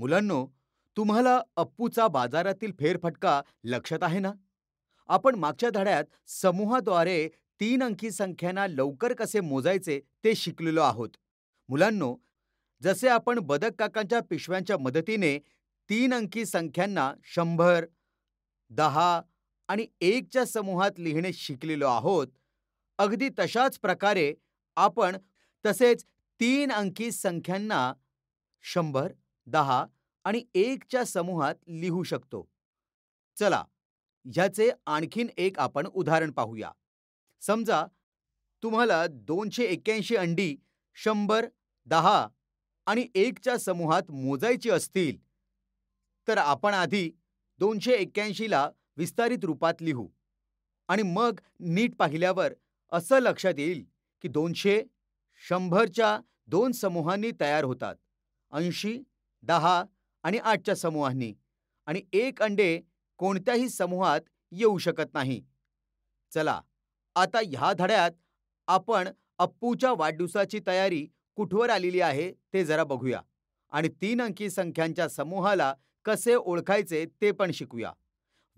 मुलांनो, तुम्हाला अप्पूचा बाजारातील फेरफटका लक्षात आहे ना? आपण मागच्या धड्यात समूहाद्वारे तीन अंकी संख्यांना लवकर कसे मोजायचे ते शिकलेलो आहोत. मुलांनो, जसे आपण बदक काकांच्या पिशव्यांच्या मदतीने तीन अंकी संख्यांना शंभर, दहा आणि एकच्या समूहात लिहिणे शिकलेलो आहोत, अगदी तशाच प्रकारे आपण तसेच तीन अंकी संख्यांना शंभर दहा आणि एकच्या समूहात लिहू शकतो चला ह्याचे आणखीन एक आपण उदाहरण पाहूया समजा तुम्हाला दोनशे एक्क्याऐंशी अंडी शंभर दहा आणि एकच्या समूहात मोजायची असतील तर आपण आधी दोनशे एक्क्याऐंशीला विस्तारित रूपात लिहू आणि मग नीट पाहिल्यावर असं लक्षात येईल की दोनशे शंभरच्या दोन समूहांनी तयार होतात ऐंशी दहा आणि आठच्या समूहांनी आणि एक अंडे कोणत्याही समूहात येऊ शकत नाही चला आता ह्या धड्यात आपण अप्पूच्या वाढदिवसाची तयारी कुठवर आलेली आहे ते जरा बघूया आणि तीन अंकी संख्यांच्या समूहाला कसे ओळखायचे ते पण शिकूया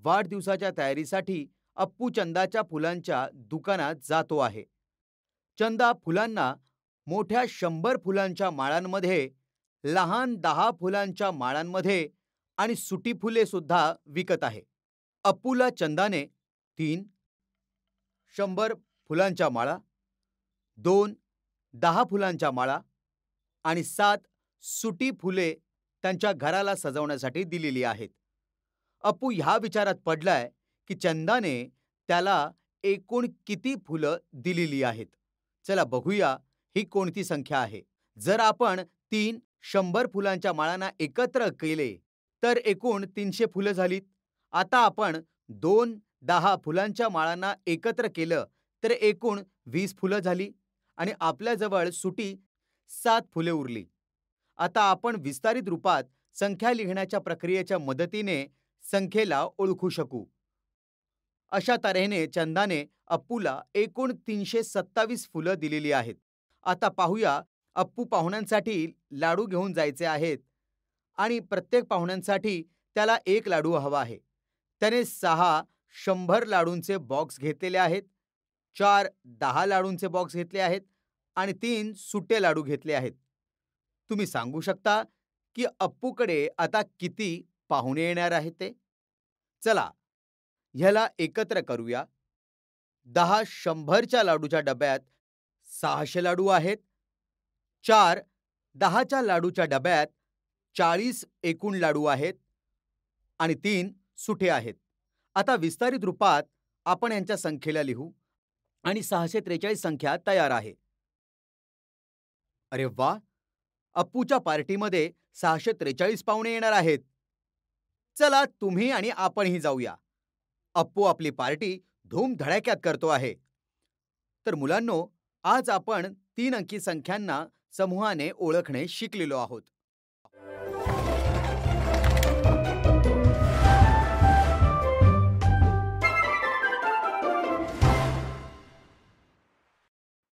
वाढदिवसाच्या तयारीसाठी अप्पू चंदाच्या फुलांच्या दुकानात जातो आहे चंदा फुलांना मोठ्या शंभर फुलांच्या माळांमध्ये लहान दहा फुलांच्या माळांमध्ये आणि सुटी फुले सुद्धा विकत आहे अपुला चंदाने तीन शंभर फुलांच्या माळा दोन दहा फुलांच्या माळा आणि सात सुटी फुले त्यांच्या घराला सजवण्यासाठी दिलेली आहेत अपू ह्या विचारात पडलाय की चंदाने त्याला एकूण किती फुलं दिलेली आहेत चला बघूया ही कोणती संख्या आहे जर आपण तीन शंभर फुलांच्या माळांना एकत्र केले तर एकूण तीनशे फुलं झालीत आता आपण दोन दहा फुलांच्या माळांना एकत्र केलं तर एकूण वीस फुलं झाली आणि आपल्याजवळ सुटी सात फुले उरली आता आपण विस्तारित रूपात संख्या लिहिण्याच्या प्रक्रियेच्या मदतीने संख्येला ओळखू शकू अशा तऱ्हेने चंदाने अप्पूला एकूण तीनशे सत्तावीस फुलं दिलेली आहेत आता पाहूया अप्पू पाहुण्यांसाठी लाडू घेऊन जायचे आहेत आणि प्रत्येक पाहुण्यांसाठी त्याला एक लाडू हवा आहे त्याने सहा शंभर लाडूंचे बॉक्स घेतलेले आहेत चार दहा लाडूंचे बॉक्स घेतले आहेत आणि तीन सुटे लाडू घेतले आहेत तुम्ही सांगू शकता की अप्पूकडे आता किती पाहुणे येणार आहेत ते चला ह्याला एकत्र करूया दहा शंभरच्या लाडूच्या डब्यात सहाशे लाडू आहेत चार दहाच्या लाडूच्या डब्यात चाळीस एकूण लाडू आहेत आणि तीन सुटे आहेत आता विस्तारित रूपात आपण यांच्या संख्येला लिहू आणि सहाशे त्रेचाळीस संख्या तयार आहे अरे वा अप्पूच्या पार्टीमध्ये सहाशे त्रेचाळीस पाहुणे येणार आहेत चला तुम्ही आणि आपणही जाऊया अप्पू आपली पार्टी धूमधडाक्यात करतो आहे तर मुलांनो आज आपण तीन अंकी संख्यांना समूहाने ओळखणे शिकलेलो आहोत